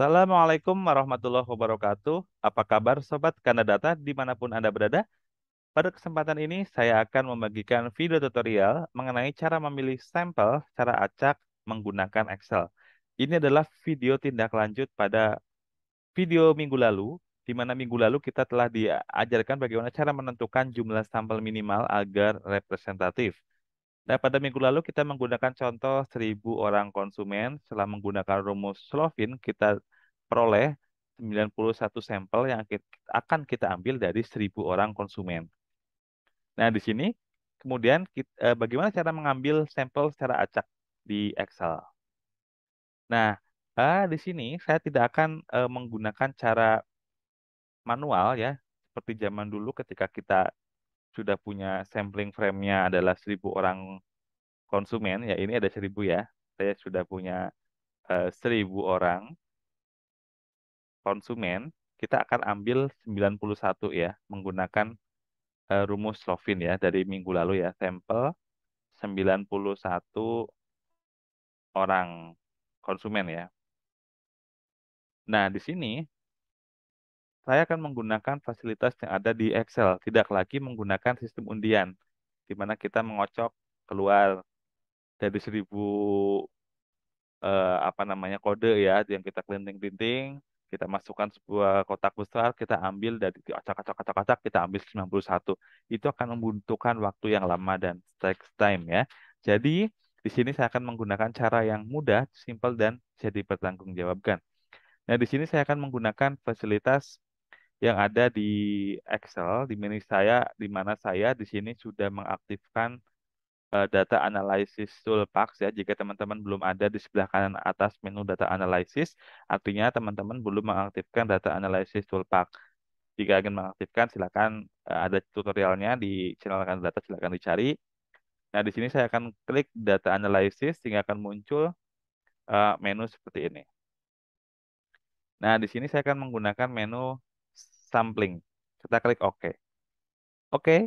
Assalamualaikum warahmatullahi wabarakatuh. Apa kabar Sobat Kanadata dimanapun Anda berada? Pada kesempatan ini, saya akan membagikan video tutorial mengenai cara memilih sampel secara acak menggunakan Excel. Ini adalah video tindak lanjut pada video minggu lalu, di mana minggu lalu kita telah diajarkan bagaimana cara menentukan jumlah sampel minimal agar representatif. Nah, pada minggu lalu kita menggunakan contoh 1000 orang konsumen. Setelah menggunakan rumus Slovin, kita peroleh 91 sampel yang akan kita ambil dari 1000 orang konsumen. Nah, di sini kemudian kita, eh, bagaimana cara mengambil sampel secara acak di Excel. Nah, eh, di sini saya tidak akan eh, menggunakan cara manual ya, seperti zaman dulu ketika kita sudah punya sampling frame-nya adalah 1000 orang konsumen, ya ini ada 1000 ya. Saya sudah punya uh, eh, 1000 orang konsumen, kita akan ambil 91 ya menggunakan uh, rumus slovin ya dari minggu lalu ya, sampel 91 orang konsumen ya. Nah, di sini saya akan menggunakan fasilitas yang ada di Excel, tidak lagi menggunakan sistem undian, di mana kita mengocok keluar dari seribu eh, apa namanya kode ya yang kita kelinting-kelinting, kita masukkan sebuah kotak besar, kita ambil dari acak-acak-acak-acak, kita ambil 91. Itu akan membutuhkan waktu yang lama dan takes time ya. Jadi di sini saya akan menggunakan cara yang mudah, simple, dan bisa dipertanggungjawabkan. Nah, di sini saya akan menggunakan fasilitas yang ada di Excel di menu saya di mana saya di sini sudah mengaktifkan uh, data tool toolbox ya. Jika teman-teman belum ada di sebelah kanan atas menu data analysis artinya teman-teman belum mengaktifkan data tool toolbox. Jika ingin mengaktifkan silakan uh, ada tutorialnya di channel kanan data silakan dicari. Nah, di sini saya akan klik data analysis sehingga akan muncul uh, menu seperti ini. Nah, di sini saya akan menggunakan menu sampling. Kita klik OK. Oke, okay.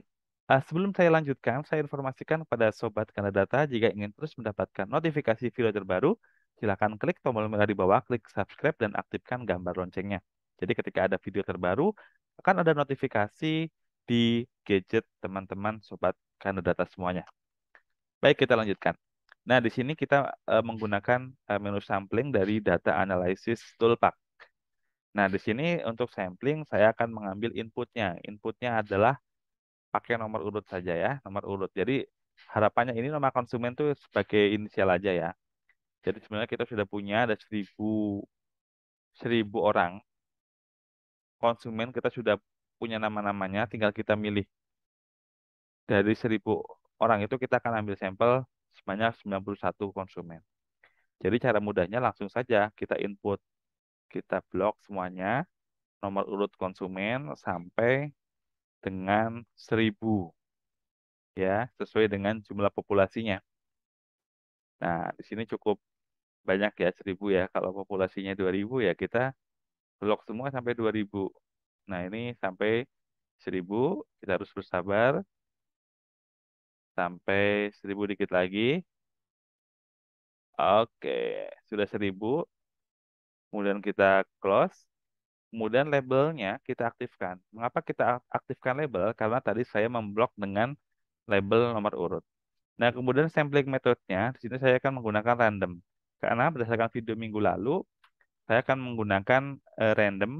uh, sebelum saya lanjutkan, saya informasikan kepada Sobat Data, jika ingin terus mendapatkan notifikasi video terbaru, silakan klik tombol merah di bawah, klik subscribe, dan aktifkan gambar loncengnya. Jadi ketika ada video terbaru, akan ada notifikasi di gadget teman-teman Sobat Data semuanya. Baik, kita lanjutkan. Nah, di sini kita uh, menggunakan uh, menu sampling dari Data Analysis Toolpack. Nah, di sini untuk sampling saya akan mengambil inputnya. Inputnya adalah pakai nomor urut saja ya, nomor urut. Jadi harapannya ini nomor konsumen itu sebagai inisial aja ya. Jadi sebenarnya kita sudah punya ada 1000 1000 orang konsumen kita sudah punya nama-namanya, tinggal kita milih dari 1000 orang itu kita akan ambil sampel sebanyak 91 konsumen. Jadi cara mudahnya langsung saja kita input kita blok semuanya nomor urut konsumen sampai dengan 1000 ya sesuai dengan jumlah populasinya. Nah, di sini cukup banyak ya 1000 ya. Kalau populasinya 2000 ya kita blok semua sampai 2000. Nah, ini sampai 1000 kita harus bersabar sampai 1000 dikit lagi. Oke, sudah seribu kemudian kita close, kemudian labelnya kita aktifkan. Mengapa kita aktifkan label? Karena tadi saya memblok dengan label nomor urut. Nah, kemudian sampling methodnya di sini saya akan menggunakan random. Karena berdasarkan video minggu lalu, saya akan menggunakan eh, random,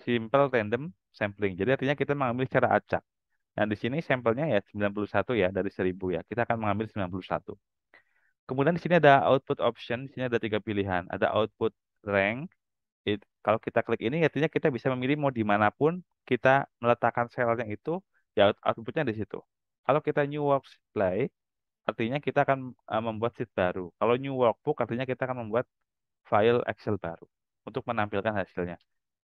simple random sampling. Jadi artinya kita mengambil secara acak. Nah, di sini sampelnya ya 91 ya, dari 1000 ya. Kita akan mengambil 91. Kemudian di sini ada output option, di sini ada tiga pilihan. Ada output rank it, kalau kita klik ini artinya kita bisa memilih mau dimanapun kita meletakkan selnya itu ya outputnya di situ kalau kita new work supply artinya kita akan uh, membuat sheet baru kalau new workbook artinya kita akan membuat file Excel baru untuk menampilkan hasilnya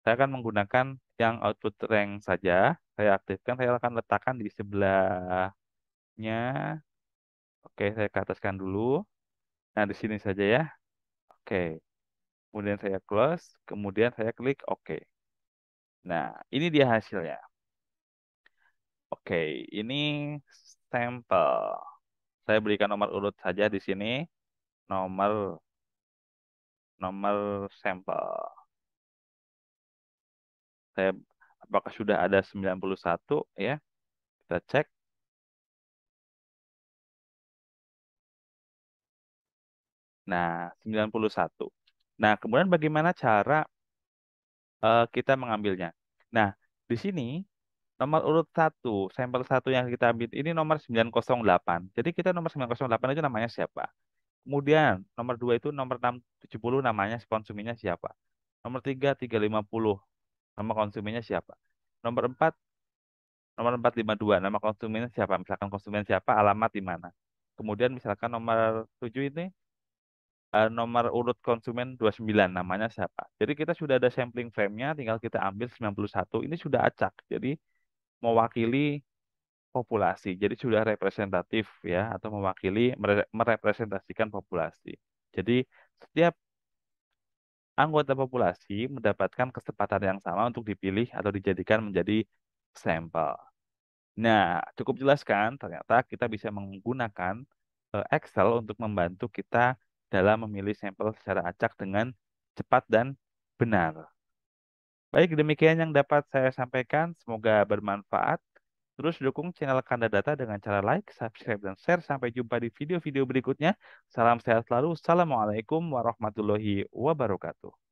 saya akan menggunakan yang output rank saja saya aktifkan saya akan letakkan di sebelahnya oke saya ke ataskan dulu nah di sini saja ya oke kemudian saya close, kemudian saya klik OK. Nah, ini dia hasilnya. Oke, ini sampel. Saya berikan nomor urut saja di sini. Nomor nomor sampel. Saya apakah sudah ada 91 ya? Kita cek. Nah, 91. Nah, kemudian bagaimana cara uh, kita mengambilnya? Nah, di sini nomor urut satu, sampel satu yang kita ambil ini nomor 908. Jadi kita nomor 908 itu namanya siapa? Kemudian nomor dua itu nomor 670 namanya konsumennya siapa? Nomor 3 350 nama konsumennya siapa? Nomor empat nomor 452 nama konsumennya siapa? Misalkan konsumen siapa, alamat di mana. Kemudian misalkan nomor tujuh ini uh, nomor urut konsumen 29 namanya siapa. Jadi kita sudah ada sampling frame-nya, tinggal kita ambil 91. Ini sudah acak. Jadi mewakili populasi. Jadi sudah representatif ya atau mewakili merepresentasikan populasi. Jadi setiap anggota populasi mendapatkan kesempatan yang sama untuk dipilih atau dijadikan menjadi sampel. Nah, cukup jelaskan, Ternyata kita bisa menggunakan eh, Excel untuk membantu kita dalam memilih sampel secara acak dengan cepat dan benar. Baik, demikian yang dapat saya sampaikan. Semoga bermanfaat. Terus dukung channel Kanda Data dengan cara like, subscribe, dan share. Sampai jumpa di video-video berikutnya. Salam sehat selalu. Assalamualaikum warahmatullahi wabarakatuh.